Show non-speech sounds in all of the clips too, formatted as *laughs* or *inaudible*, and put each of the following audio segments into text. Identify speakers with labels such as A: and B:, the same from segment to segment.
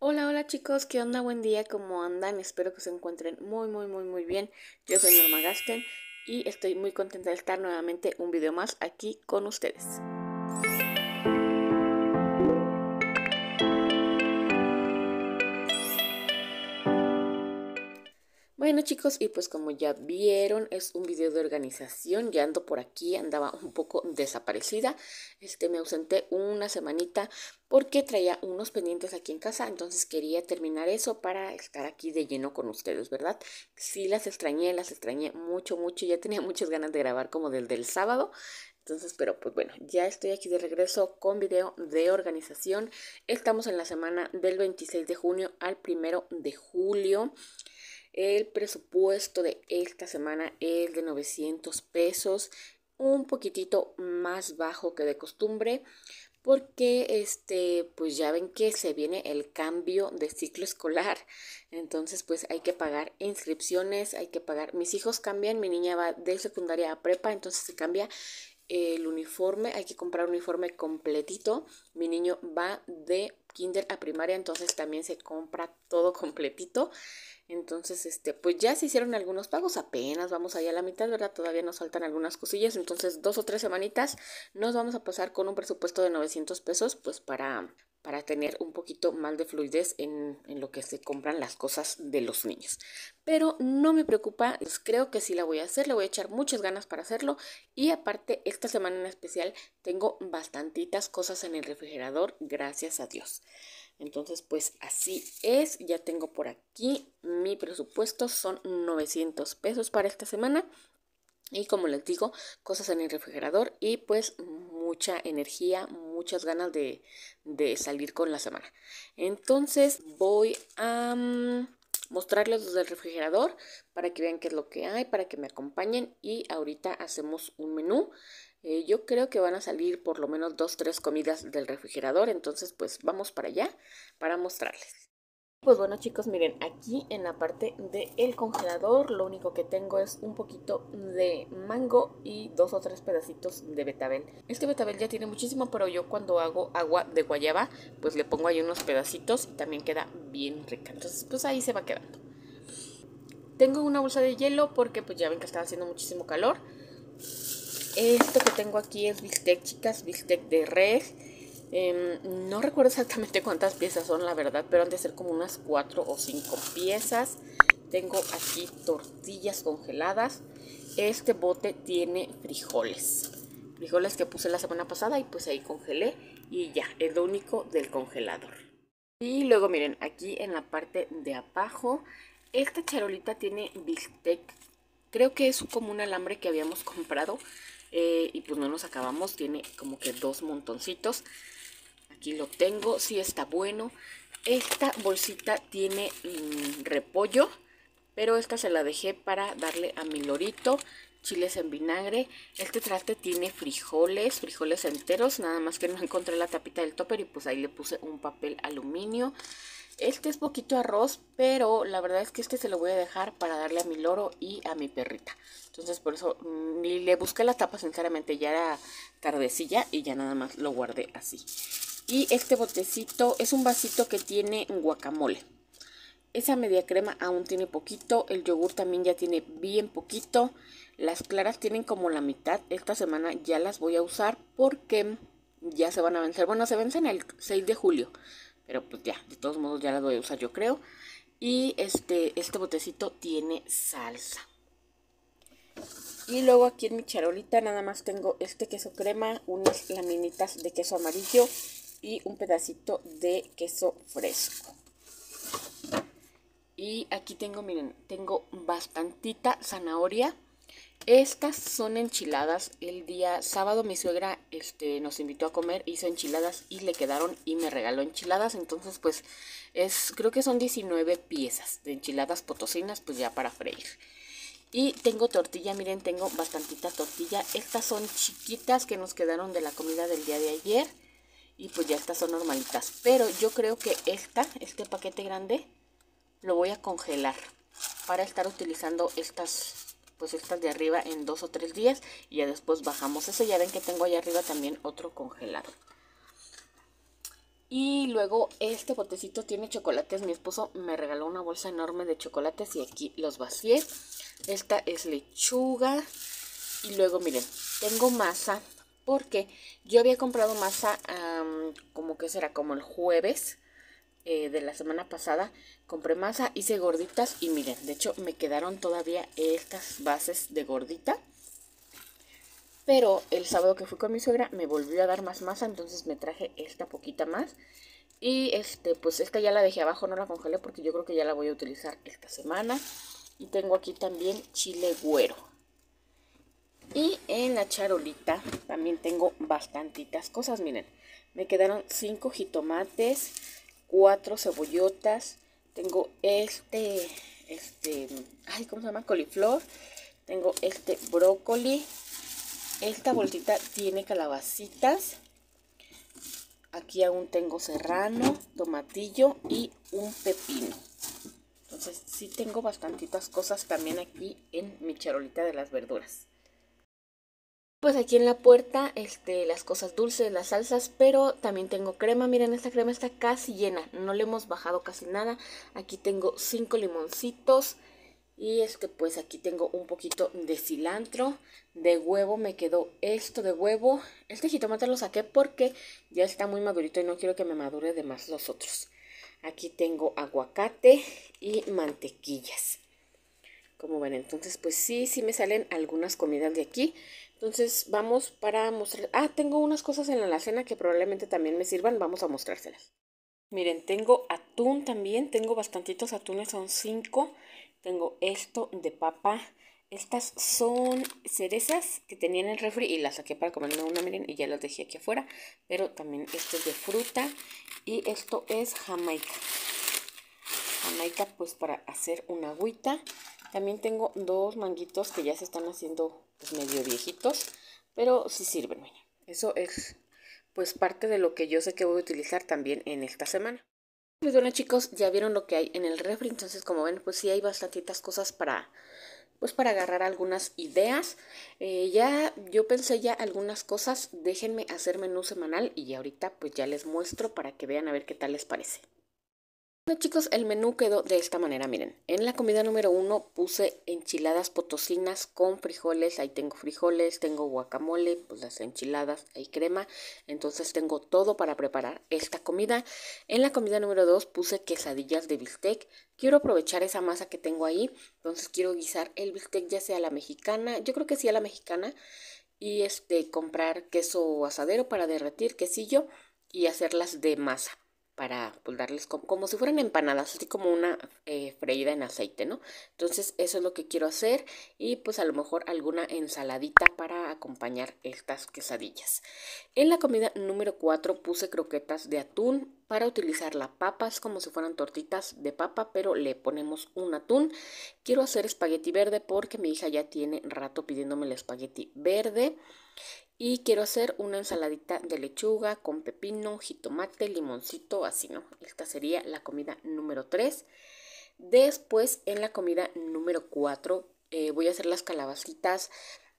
A: Hola, hola chicos, ¿qué onda? Buen día, ¿cómo andan? Espero que se encuentren muy, muy, muy, muy bien. Yo soy Norma Gasten y estoy muy contenta de estar nuevamente un video más aquí con ustedes. Bueno chicos, y pues como ya vieron, es un video de organización, ya ando por aquí, andaba un poco desaparecida, este me ausenté una semanita porque traía unos pendientes aquí en casa, entonces quería terminar eso para estar aquí de lleno con ustedes, ¿verdad? Sí las extrañé, las extrañé mucho, mucho, ya tenía muchas ganas de grabar como desde el sábado, entonces, pero pues bueno, ya estoy aquí de regreso con video de organización. Estamos en la semana del 26 de junio al 1 de julio. El presupuesto de esta semana es de 900 pesos, un poquitito más bajo que de costumbre, porque este pues ya ven que se viene el cambio de ciclo escolar entonces pues hay que pagar inscripciones hay que pagar mis hijos cambian mi niña va de secundaria a prepa entonces se cambia el uniforme hay que comprar un uniforme completito mi niño va de kinder a primaria entonces también se compra todo completito entonces, este, pues ya se hicieron algunos pagos, apenas vamos allá a la mitad, ¿verdad? Todavía nos faltan algunas cosillas, entonces dos o tres semanitas nos vamos a pasar con un presupuesto de 900 pesos, pues para, para tener un poquito más de fluidez en, en, lo que se compran las cosas de los niños. Pero no me preocupa, pues, creo que sí la voy a hacer, le voy a echar muchas ganas para hacerlo y aparte esta semana en especial tengo bastantitas cosas en el refrigerador, gracias a Dios. Entonces, pues así es. Ya tengo por aquí mi presupuesto. Son 900 pesos para esta semana. Y como les digo, cosas en el refrigerador y pues mucha energía, muchas ganas de, de salir con la semana. Entonces voy a mm, mostrarles desde el refrigerador para que vean qué es lo que hay, para que me acompañen y ahorita hacemos un menú. Eh, yo creo que van a salir por lo menos dos, tres comidas del refrigerador, entonces pues vamos para allá para mostrarles. Pues bueno chicos, miren, aquí en la parte del congelador lo único que tengo es un poquito de mango y dos o tres pedacitos de betabel. Este betabel ya tiene muchísimo, pero yo cuando hago agua de guayaba, pues le pongo ahí unos pedacitos y también queda bien rica. Entonces, pues ahí se va quedando. Tengo una bolsa de hielo porque pues ya ven que estaba haciendo muchísimo calor. Esto que tengo aquí es bistec, chicas, bistec de res. Em, no recuerdo exactamente cuántas piezas son, la verdad, pero han de ser como unas cuatro o cinco piezas. Tengo aquí tortillas congeladas. Este bote tiene frijoles. Frijoles que puse la semana pasada y pues ahí congelé. Y ya, es lo único del congelador. Y luego miren, aquí en la parte de abajo, esta charolita tiene bistec. Creo que es como un alambre que habíamos comprado. Eh, y pues no nos acabamos, tiene como que dos montoncitos. Aquí lo tengo, sí está bueno. Esta bolsita tiene mm, repollo, pero esta se la dejé para darle a mi lorito chiles en vinagre. Este traste tiene frijoles, frijoles enteros, nada más que no encontré la tapita del topper y pues ahí le puse un papel aluminio. Este es poquito arroz, pero la verdad es que este se lo voy a dejar para darle a mi loro y a mi perrita. Entonces por eso mm, ni le busqué la tapa, sinceramente ya era tardecilla y ya nada más lo guardé así. Y este botecito es un vasito que tiene guacamole. Esa media crema aún tiene poquito, el yogur también ya tiene bien poquito. Las claras tienen como la mitad. Esta semana ya las voy a usar porque ya se van a vencer. Bueno, se vencen el 6 de julio, pero pues ya, de todos modos ya las voy a usar yo creo. Y este, este botecito tiene salsa. Y luego aquí en mi charolita nada más tengo este queso crema, unas laminitas de queso amarillo y un pedacito de queso fresco. Y aquí tengo, miren, tengo bastantita zanahoria. Estas son enchiladas. El día sábado mi suegra este, nos invitó a comer, hizo enchiladas y le quedaron y me regaló enchiladas. Entonces, pues, es, creo que son 19 piezas de enchiladas potosinas, pues ya para freír. Y tengo tortilla, miren, tengo bastantita tortilla. Estas son chiquitas que nos quedaron de la comida del día de ayer. Y pues ya estas son normalitas. Pero yo creo que esta, este paquete grande, lo voy a congelar. Para estar utilizando estas, pues estas de arriba en dos o tres días. Y ya después bajamos eso. Ya ven que tengo allá arriba también otro congelado. Y luego este botecito tiene chocolates. Mi esposo me regaló una bolsa enorme de chocolates y aquí los vacié. Esta es lechuga. Y luego miren, tengo masa porque yo había comprado masa como que será como el jueves eh, de la semana pasada. Compré masa, hice gorditas y miren, de hecho me quedaron todavía estas bases de gordita. Pero el sábado que fui con mi suegra me volvió a dar más masa, entonces me traje esta poquita más. Y este, pues esta ya la dejé abajo, no la congelé porque yo creo que ya la voy a utilizar esta semana. Y tengo aquí también chile güero. Y en la charolita también tengo bastantitas cosas. Miren, me quedaron 5 jitomates, 4 cebollotas. Tengo este, este, ay, ¿cómo se llama? Coliflor. Tengo este brócoli. Esta bolsita tiene calabacitas. Aquí aún tengo serrano, tomatillo y un pepino. Entonces sí tengo bastantitas cosas también aquí en mi charolita de las verduras. Pues aquí en la puerta, este, las cosas dulces, las salsas, pero también tengo crema. Miren, esta crema está casi llena, no le hemos bajado casi nada. Aquí tengo cinco limoncitos y que, pues aquí tengo un poquito de cilantro, de huevo. Me quedó esto de huevo. Este jitomate lo saqué porque ya está muy madurito y no quiero que me madure de más los otros. Aquí tengo aguacate y mantequillas. Como ven, entonces pues sí, sí me salen algunas comidas de aquí. Entonces vamos para mostrar... Ah, tengo unas cosas en la alacena que probablemente también me sirvan. Vamos a mostrárselas. Miren, tengo atún también. Tengo bastantitos atunes, son cinco. Tengo esto de papa. Estas son cerezas que tenía en el refri y las saqué para comerme una, miren, y ya las dejé aquí afuera. Pero también esto es de fruta y esto es jamaica. Jamaica pues para hacer una agüita. También tengo dos manguitos que ya se están haciendo pues, medio viejitos, pero sí sirven, Eso es pues parte de lo que yo sé que voy a utilizar también en esta semana. Pues bueno chicos, ya vieron lo que hay en el refri, entonces como ven pues sí hay bastantitas cosas para pues para agarrar algunas ideas. Eh, ya yo pensé ya algunas cosas, déjenme hacer menú semanal y ahorita pues ya les muestro para que vean a ver qué tal les parece. Bueno chicos, el menú quedó de esta manera, miren. En la comida número uno puse enchiladas potosinas con frijoles. Ahí tengo frijoles, tengo guacamole, pues las enchiladas, hay crema. Entonces tengo todo para preparar esta comida. En la comida número dos puse quesadillas de bistec. Quiero aprovechar esa masa que tengo ahí. Entonces quiero guisar el bistec ya sea la mexicana. Yo creo que sí a la mexicana. Y este, comprar queso asadero para derretir, quesillo y hacerlas de masa para pues, darles como, si fueran empanadas, así como una eh, freída en aceite, ¿no? Entonces eso es lo que quiero hacer y pues a lo mejor alguna ensaladita para acompañar estas quesadillas. En la comida número 4 puse croquetas de atún para utilizar las papas como si fueran tortitas de papa, pero le ponemos un atún. Quiero hacer espagueti verde porque mi hija ya tiene rato pidiéndome el espagueti verde. Y quiero hacer una ensaladita de lechuga con pepino, jitomate, limoncito, así, ¿no? Esta sería la comida número 3. Después, en la comida número 4, eh, voy a hacer las calabacitas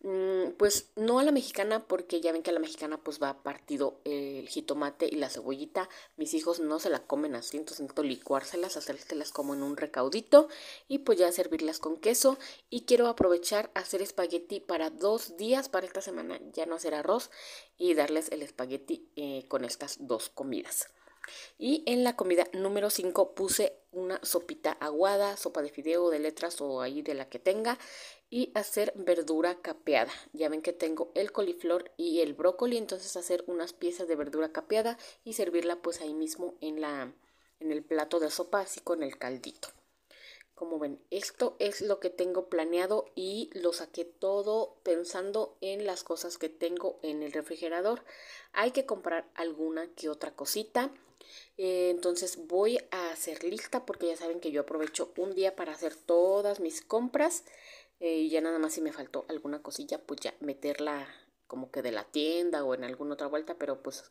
A: Mm, pues no a la mexicana, porque ya ven que a la mexicana pues va partido el jitomate y la cebollita. Mis hijos no se la comen así, entonces necesito licuárselas, las como en un recaudito y pues ya servirlas con queso. Y quiero aprovechar hacer espagueti para dos días para esta semana, ya no hacer arroz y darles el espagueti eh, con estas dos comidas. Y en la comida número 5 puse una sopita aguada, sopa de fideo, de letras o ahí de la que tenga. Y hacer verdura capeada. Ya ven que tengo el coliflor y el brócoli. Entonces hacer unas piezas de verdura capeada y servirla pues ahí mismo en, la, en el plato de sopa, así con el caldito. Como ven, esto es lo que tengo planeado y lo saqué todo pensando en las cosas que tengo en el refrigerador. Hay que comprar alguna que otra cosita eh, entonces voy a hacer lista porque ya saben que yo aprovecho un día para hacer todas mis compras. Eh, y ya nada más si me faltó alguna cosilla, pues ya meterla como que de la tienda o en alguna otra vuelta, pero pues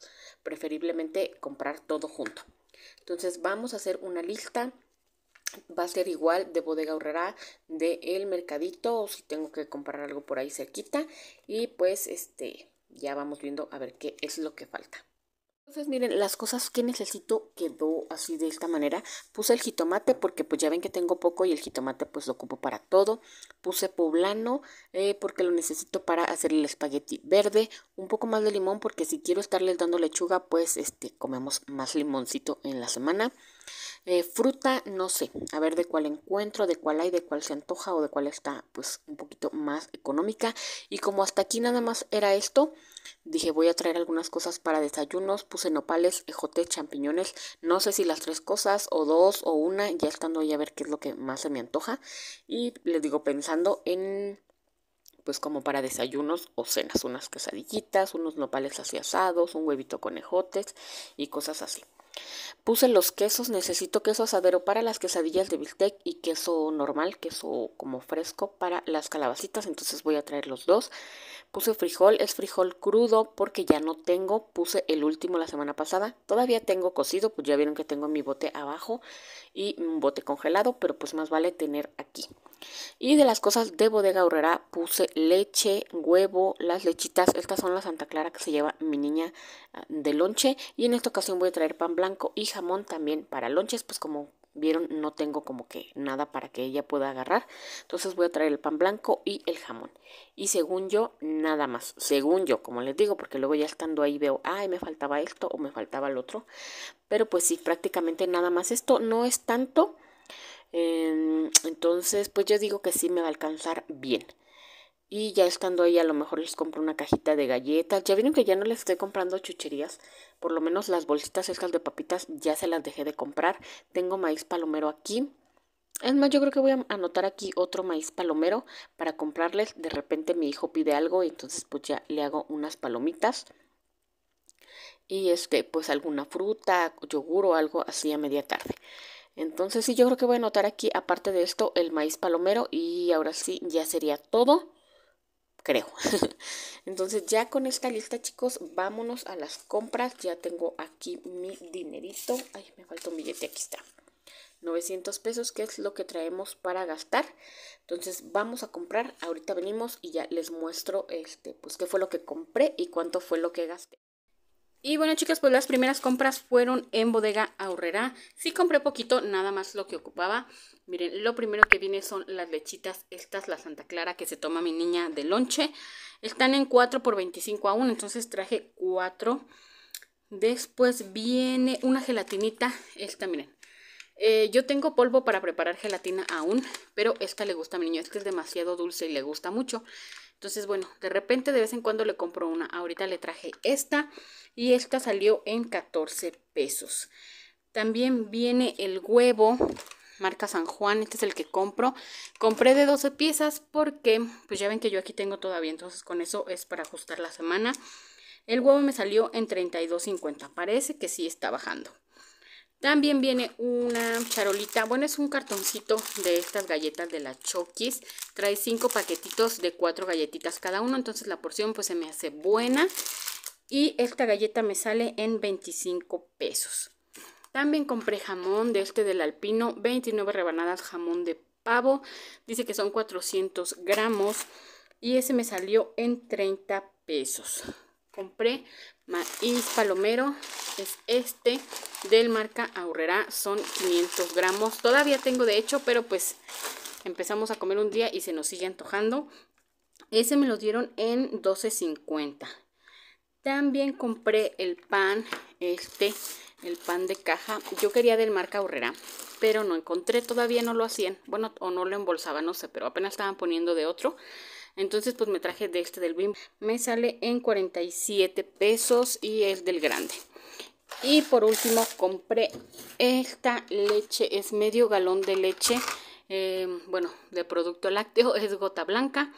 A: preferiblemente comprar todo junto. Entonces vamos a hacer una lista va a ser igual de bodega ahorrará de el mercadito o si tengo que comprar algo por ahí cerquita y pues este ya vamos viendo a ver qué es lo que falta entonces miren, las cosas que necesito quedó así de esta manera. Puse el jitomate porque pues ya ven que tengo poco y el jitomate pues lo ocupo para todo. Puse poblano eh, porque lo necesito para hacer el espagueti verde. Un poco más de limón porque si quiero estarles dando lechuga pues este comemos más limoncito en la semana. Eh, fruta, no sé, a ver de cuál encuentro, de cuál hay, de cuál se antoja o de cuál está pues un poquito más económica. Y como hasta aquí nada más era esto, dije voy a traer algunas cosas para desayunos, puse nopales, ejote, champiñones, no sé si las tres cosas o dos o una, ya estando ahí a ver qué es lo que más se me antoja. Y les digo pensando en pues como para desayunos o cenas, unas quesadillitas, unos nopales así asados, un huevito con ejotes y cosas así. Puse los quesos, necesito queso asadero para las quesadillas de bistec y queso normal, queso como fresco para las calabacitas, entonces voy a traer los dos. Puse frijol, es frijol crudo porque ya no tengo, puse el último la semana pasada, todavía tengo cocido, pues ya vieron que tengo mi bote abajo y un bote congelado, pero pues más vale tener aquí. Y de las cosas de bodega horrera puse leche, huevo, las lechitas, estas son las Santa Clara que se lleva mi niña ah, de lonche y en esta ocasión voy a traer pan blanco y jamón también para lonches, pues como vieron no tengo como que nada para que ella pueda agarrar entonces voy a traer el pan blanco y el jamón y según yo nada más según yo como les digo porque luego ya estando ahí veo ay me faltaba esto o me faltaba el otro pero pues sí prácticamente nada más esto no es tanto em, entonces pues yo digo que sí me va a alcanzar bien y ya estando ahí, a lo mejor les compro una cajita de galletas. Ya vieron que ya no les estoy comprando chucherías. Por lo menos las bolsitas estas de papitas ya se las dejé de comprar. Tengo maíz palomero aquí. Es más, yo creo que voy a anotar aquí otro maíz palomero para comprarles. De repente mi hijo pide algo y entonces pues ya le hago unas palomitas. Y es que pues alguna fruta, yogur o algo así a media tarde. Entonces sí, yo creo que voy a anotar aquí aparte de esto el maíz palomero y ahora sí ya sería todo creo. *laughs* Entonces ya con esta lista chicos, vámonos a las compras. Ya tengo aquí mi dinerito. Ay, me falta un billete, aquí está. 900 pesos, que es lo que traemos para gastar. Entonces vamos a comprar, ahorita venimos y ya les muestro este, pues qué fue lo que compré y cuánto fue lo que gasté. Y bueno chicas, pues las primeras compras fueron en bodega ahorrera. Sí compré poquito, nada más lo que ocupaba. Miren, lo primero que viene son las lechitas, estas, la Santa Clara que se toma mi niña de lonche. Están en 4 por 25 aún, entonces traje 4. Después viene una gelatinita, esta miren. Eh, yo tengo polvo para preparar gelatina aún, pero esta le gusta a mi niño, que es demasiado dulce y le gusta mucho. Entonces, bueno, de repente de vez en cuando le compro una. Ahorita le traje esta y esta salió en 14 pesos. También viene el huevo marca San Juan, este es el que compro. Compré de 12 piezas porque pues ya ven que yo aquí tengo todavía, entonces con eso es para ajustar la semana. El huevo me salió en 32.50, parece que sí está bajando. También viene una charolita, bueno es un cartoncito de estas galletas de la Chokis. Trae cinco paquetitos de cuatro galletitas cada uno, entonces la porción pues se me hace buena. Y esta galleta me sale en 25 pesos. También compré jamón de este del alpino, 29 rebanadas jamón de pavo. Dice que son 400 gramos y ese me salió en 30 pesos. Compré maíz palomero es este del marca Aurrera son 500 gramos todavía tengo de hecho pero pues empezamos a comer un día y se nos sigue antojando ese me lo dieron en 12.50 también compré el pan este el pan de caja yo quería del marca Aurrera pero no encontré todavía no lo hacían bueno o no lo embolsaban no sé pero apenas estaban poniendo de otro entonces pues me traje de este del BIM. Me sale en 47 pesos y es del grande. Y por último compré esta leche, es medio galón de leche, em, bueno, de producto lácteo, es gota blanca.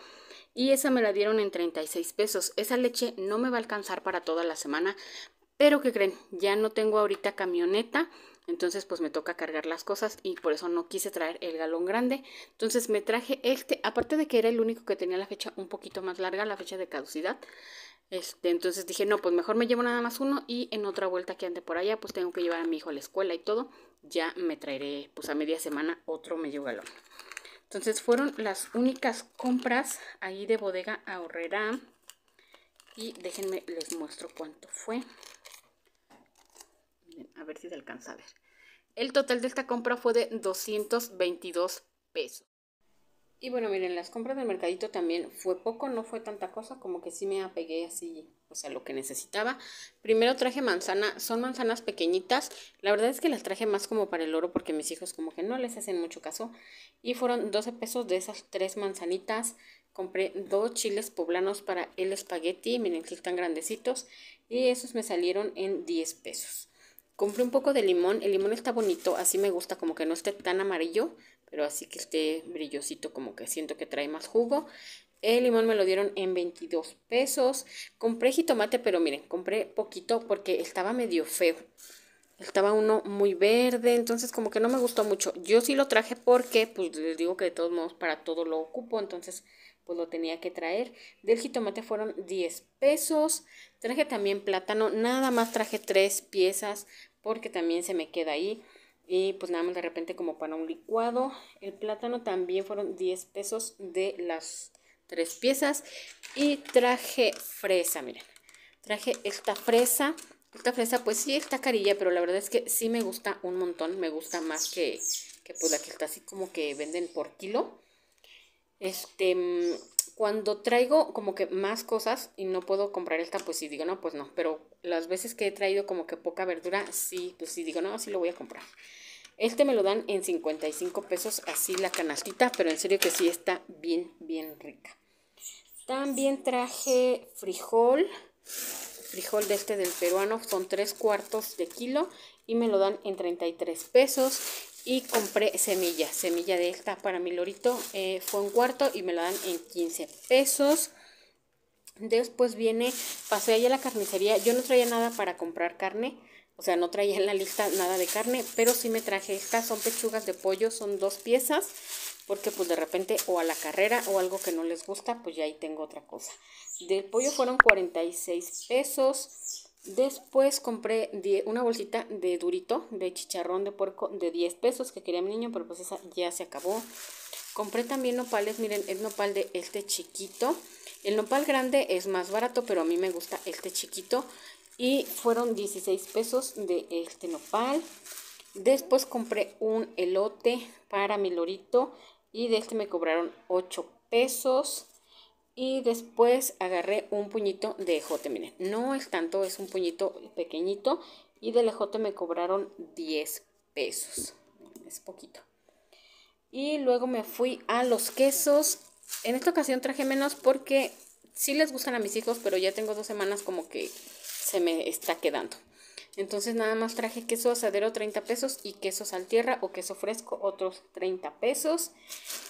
A: Y esa me la dieron en 36 pesos. Esa leche no me va a alcanzar para toda la semana. Pero que creen, ya no tengo ahorita camioneta entonces pues me toca cargar las cosas y por eso no quise traer el galón grande. Entonces me traje este, aparte de que era el único que tenía la fecha un poquito más larga, la fecha de caducidad. Este, entonces dije, no, pues mejor me llevo nada más uno y en otra vuelta que ande por allá, pues tengo que llevar a mi hijo a la escuela y todo. Ya me traeré, pues a media semana, otro medio galón. Entonces fueron las únicas compras ahí de bodega ahorrera. Y déjenme, les muestro cuánto fue. a ver si se alcanza a ver. El total de esta compra fue de 222 pesos. Y bueno, miren, las compras del mercadito también fue poco, no fue tanta cosa, como que sí me apegué así, o sea, lo que necesitaba. Primero traje manzana, son manzanas pequeñitas, la verdad es que las traje más como para el oro porque mis hijos como que no les hacen mucho caso. Y fueron 12 pesos de esas tres manzanitas, compré dos chiles poblanos para el espagueti, miren que están grandecitos, y esos me salieron en 10 pesos. Compré un poco de limón. El limón está bonito, así me gusta, como que no esté tan amarillo, pero así que esté brillosito, como que siento que trae más jugo. El limón me lo dieron en 22 pesos. Compré jitomate, pero miren, compré poquito porque estaba medio feo. Estaba uno muy verde, entonces como que no me gustó mucho. Yo sí lo traje porque, pues les digo que de todos modos para todo lo ocupo, entonces pues lo tenía que traer. Del jitomate fueron 10 pesos. Traje también plátano, nada más traje tres piezas porque también se me queda ahí. Y pues nada más de repente como para un licuado. El plátano también fueron 10 pesos de las tres piezas. Y traje fresa, miren. Traje esta fresa. Esta fresa pues sí está carilla, pero la verdad es que sí me gusta un montón. Me gusta más que, que pues la que está así como que venden por kilo. Este, mm, cuando traigo como que más cosas y no puedo comprar esta, pues sí digo, no, pues no. Pero las veces que he traído como que poca verdura, sí, pues sí digo, no, sí lo voy a comprar. Este me lo dan en 55 pesos, así la canastita, pero en serio que sí está bien, bien rica. También traje frijol, frijol de este del peruano, son tres cuartos de kilo y me lo dan en 33 pesos y compré semilla, semilla de esta para mi lorito. Eh, fue un cuarto y me lo dan en 15 pesos. Después viene, pasé allá a la carnicería. Yo no traía nada para comprar carne. O sea, no traía en la lista nada de carne, pero sí me traje esta, Son pechugas de pollo, son dos piezas, porque pues de repente o a la carrera o algo que no les gusta, pues ya ahí tengo otra cosa. Del pollo fueron 46 pesos. Después compré una bolsita de durito, de chicharrón de puerco de 10 pesos que quería mi niño, pero pues esa ya se acabó. Compré también nopales, miren, el nopal de este chiquito. El nopal grande es más barato, pero a mí me gusta este chiquito. Y fueron 16 pesos de este nopal. Después compré un elote para mi lorito y de este me cobraron 8 pesos y después agarré un puñito de ejote, miren, no es tanto, es un puñito pequeñito y del ejote me cobraron 10 pesos, es poquito. Y luego me fui a los quesos, en esta ocasión traje menos porque sí les gustan a mis hijos, pero ya tengo dos semanas como que se me está quedando. Entonces nada más traje queso asadero 30 pesos y queso tierra o queso fresco otros 30 pesos.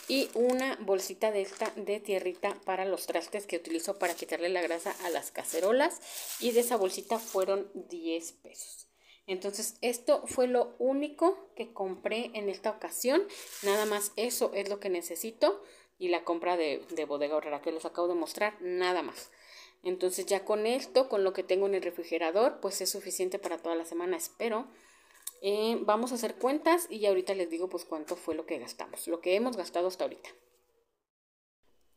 A: Y una bolsita de esta de tierrita para los trastes que utilizo para quitarle la grasa a las cacerolas. Y de esa bolsita fueron 10 pesos. Entonces esto fue lo único que compré en esta ocasión. Nada más eso es lo que necesito. Y la compra de, de bodega horrera que les acabo de mostrar, nada más. Entonces ya con esto, con lo que tengo en el refrigerador, pues es suficiente para toda la semana, espero. Eh, vamos a hacer cuentas y ahorita les digo pues cuánto fue lo que gastamos, lo que hemos gastado hasta ahorita.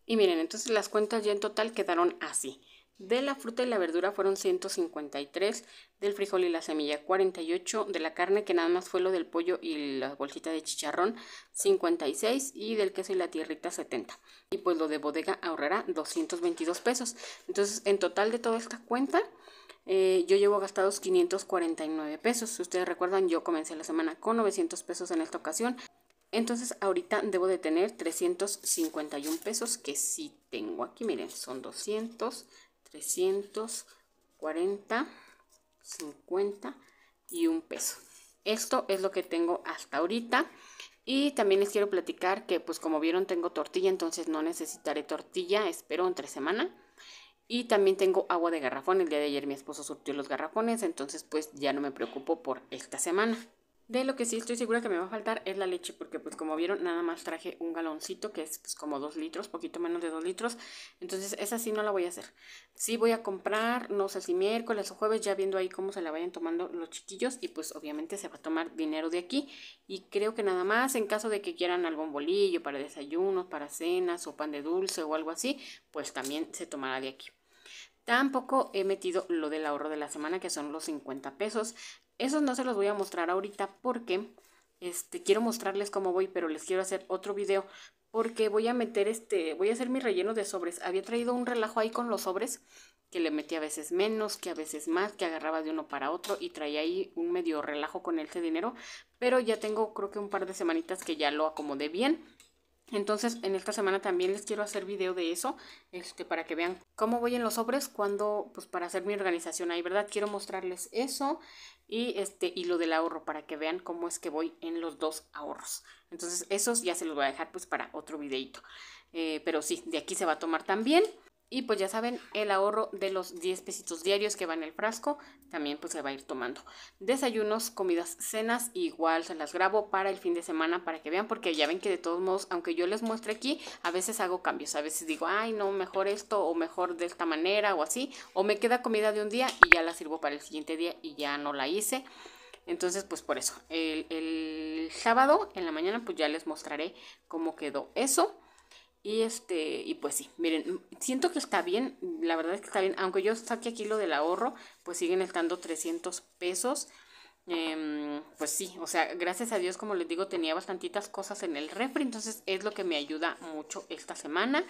A: Y miren, entonces las cuentas ya en total quedaron así. De la fruta y la verdura fueron 153, del frijol y la semilla 48, de la carne que nada más fue lo del pollo y la bolsita de chicharrón 56 y del queso y la tierrita 70. Y pues lo de bodega ahorrará 222 pesos. Entonces en total de toda esta cuenta eh, yo llevo gastados 549 pesos. Si ustedes recuerdan yo comencé la semana con 900 pesos en esta ocasión. Entonces ahorita debo de tener 351 pesos que sí tengo aquí. Miren, son 200. 340, 50 y un peso. Esto es lo que tengo hasta ahorita. Y también les quiero platicar que, pues como vieron, tengo tortilla, entonces no necesitaré tortilla, espero entre semana. Y también tengo agua de garrafón. El día de ayer mi esposo surtió los garrafones, entonces pues ya no me preocupo por esta semana. De lo que sí estoy segura que me va a faltar es la leche, porque pues como vieron, nada más traje un galoncito, que es pues, como dos litros, poquito menos de dos litros. Entonces esa sí no la voy a hacer. Sí voy a comprar, no sé si miércoles o jueves, ya viendo ahí cómo se la vayan tomando los chiquillos. Y pues obviamente se va a tomar dinero de aquí. Y creo que nada más, en caso de que quieran algún bolillo para desayunos, para cenas o pan de dulce o algo así, pues también se tomará de aquí. Tampoco he metido lo del ahorro de la semana, que son los 50 pesos. Esos no se los voy a mostrar ahorita porque este, quiero mostrarles cómo voy, pero les quiero hacer otro video porque voy a meter este, voy a hacer mi relleno de sobres. Había traído un relajo ahí con los sobres que le metí a veces menos, que a veces más, que agarraba de uno para otro y traía ahí un medio relajo con ese dinero, pero ya tengo creo que un par de semanitas que ya lo acomodé bien entonces en esta semana también les quiero hacer video de eso, este, para que vean cómo voy en los sobres cuando, pues para hacer mi organización ahí, ¿verdad? Quiero mostrarles eso y este y lo del ahorro para que vean cómo es que voy en los dos ahorros. Entonces esos ya se los voy a dejar pues para otro videito. Eh, pero sí, de aquí se va a tomar también. Y pues ya saben, el ahorro de los 10 pesitos diarios que va en el frasco también pues se va a ir tomando. Desayunos, comidas, cenas, igual se las grabo para el fin de semana para que vean, porque ya ven que de todos modos, aunque yo les muestre aquí, a veces hago cambios, a veces digo, ay no, mejor esto o mejor de esta manera o así, o me queda comida de un día y ya la sirvo para el siguiente día y ya no la hice. Entonces, pues por eso, el, el sábado en la mañana pues ya les mostraré cómo quedó eso. Y este, y pues sí, miren, siento que está bien, la verdad es que está bien, aunque yo saque aquí lo del ahorro, pues siguen estando 300 pesos. Em, pues sí, o sea, gracias a Dios, como les digo, tenía bastantitas cosas en el refri, entonces es lo que me ayuda mucho esta semana.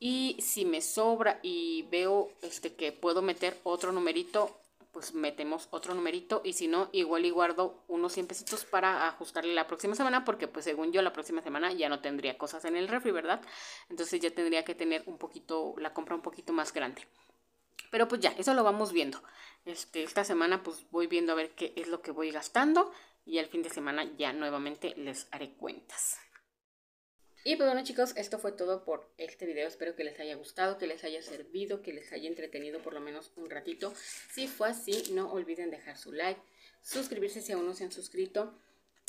A: Y si me sobra y veo este que puedo meter otro numerito pues metemos otro numerito y si no, igual y guardo unos 100 pesitos para ajustarle la próxima semana porque pues según yo la próxima semana ya no tendría cosas en el refri, ¿verdad? Entonces ya tendría que tener un poquito, la compra un poquito más grande. Pero pues ya, eso lo vamos viendo. Este, esta semana pues voy viendo a ver qué es lo que voy gastando y al fin de semana ya nuevamente les haré cuentas. Y pues bueno chicos, esto fue todo por este video. Espero que les haya gustado, que les haya servido, que les haya entretenido por lo menos un ratito. Si fue así, no olviden dejar su like, suscribirse si aún no se han suscrito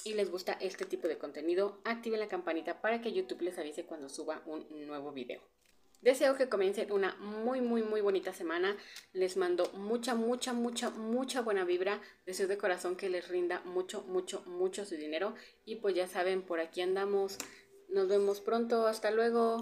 A: y les gusta este tipo de contenido. Activen la campanita para que YouTube les avise cuando suba un nuevo video. Deseo que comiencen una muy, muy, muy bonita semana. Les mando mucha, mucha, mucha, mucha buena vibra. Deseo de corazón que les rinda mucho, mucho, mucho su dinero. Y pues ya saben, por aquí andamos. Nos vemos pronto. Hasta luego.